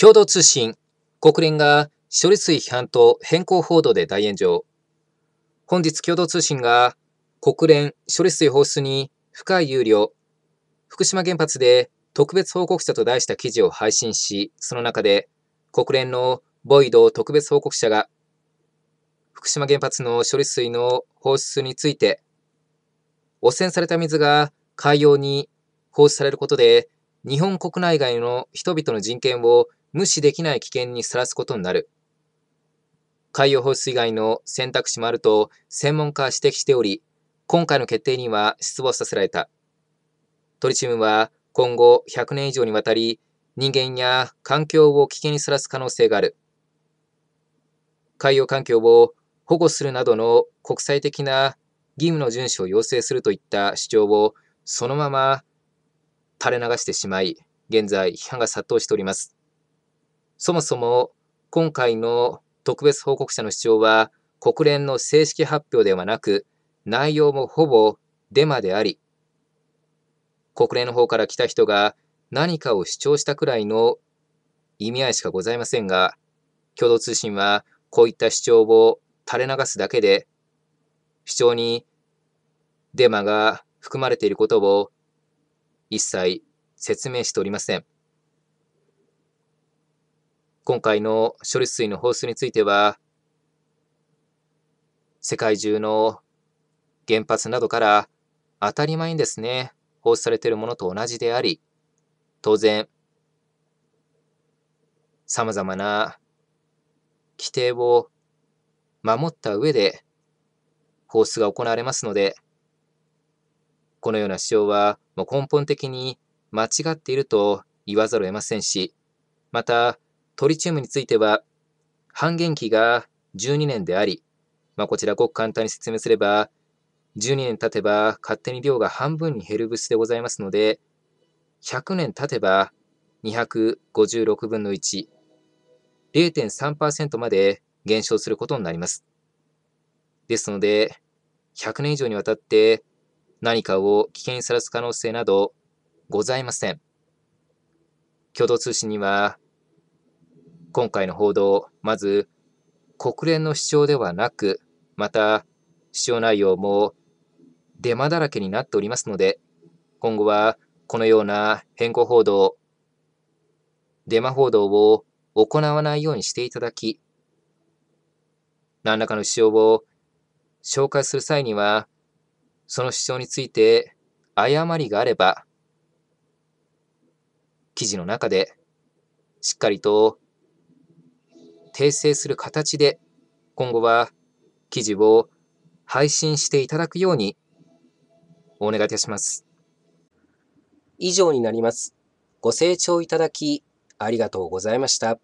共同通信、国連が処理水批判と変更報道で大炎上。本日共同通信が国連処理水放出に深い憂慮、福島原発で特別報告者と題した記事を配信し、その中で国連のボイド特別報告者が福島原発の処理水の放出について、汚染された水が海洋に放出されることで日本国内外の人々の人権を無視できない危険にさらすことになる。海洋放出以外の選択肢もあると専門家は指摘しており、今回の決定には失望させられた。トリチウムは今後100年以上にわたり人間や環境を危険にさらす可能性がある。海洋環境を保護するなどの国際的な義務の遵守を要請するといった主張をそのまま垂れ流してしまい、現在批判が殺到しております。そもそも今回の特別報告者の主張は国連の正式発表ではなく内容もほぼデマであり国連の方から来た人が何かを主張したくらいの意味合いしかございませんが共同通信はこういった主張を垂れ流すだけで主張にデマが含まれていることを一切説明しておりません。今回の処理水の放出については、世界中の原発などから当たり前にですね、放出されているものと同じであり、当然、様々な規定を守った上で放出が行われますので、このような主張はもう根本的に間違っていると言わざるを得ませんし、またトリチウムについては、半減期が12年であり、まあ、こちらごく簡単に説明すれば、12年経てば勝手に量が半分に減る物質でございますので、100年経てば256分の1、0.3%まで減少することになります。ですので、100年以上にわたって何かを危険にさらす可能性などございません。共同通信には今回の報道、まず国連の主張ではなく、また主張内容もデマだらけになっておりますので、今後はこのような変更報道、デマ報道を行わないようにしていただき、何らかの主張を紹介する際には、その主張について誤りがあれば、記事の中でしっかりと訂正する形で、今後は記事を配信していただくようにお願いいたします。以上になります。ご清聴いただきありがとうございました。